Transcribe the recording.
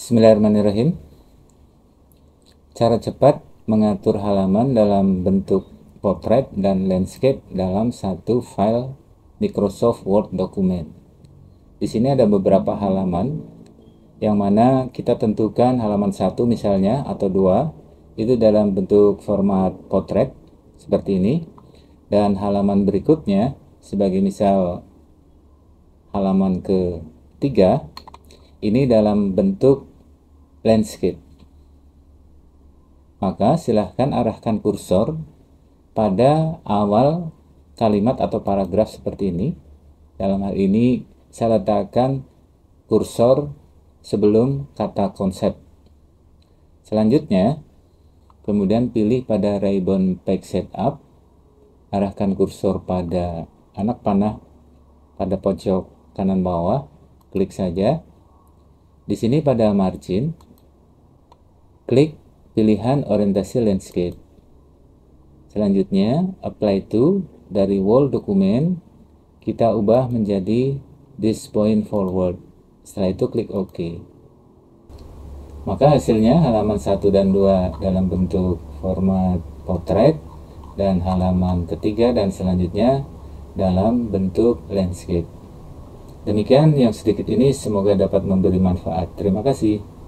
Bismillahirrahmanirrahim. Cara cepat mengatur halaman dalam bentuk potret dan landscape dalam satu file Microsoft Word dokumen. Di sini ada beberapa halaman yang mana kita tentukan halaman satu misalnya atau dua itu dalam bentuk format potret seperti ini dan halaman berikutnya sebagai misal halaman ketiga ini dalam bentuk landscape. Maka silahkan arahkan kursor pada awal kalimat atau paragraf seperti ini. Dalam hal ini saya letakkan kursor sebelum kata konsep. Selanjutnya, kemudian pilih pada Ribbon Pack Setup, arahkan kursor pada anak panah pada pojok kanan bawah, klik saja. Di sini pada margin, Klik pilihan orientasi landscape. Selanjutnya, apply to dari wall dokumen kita ubah menjadi this point forward. Setelah itu klik OK. Maka hasilnya halaman 1 dan 2 dalam bentuk format portrait dan halaman ketiga dan selanjutnya dalam bentuk landscape. Demikian yang sedikit ini semoga dapat memberi manfaat. Terima kasih.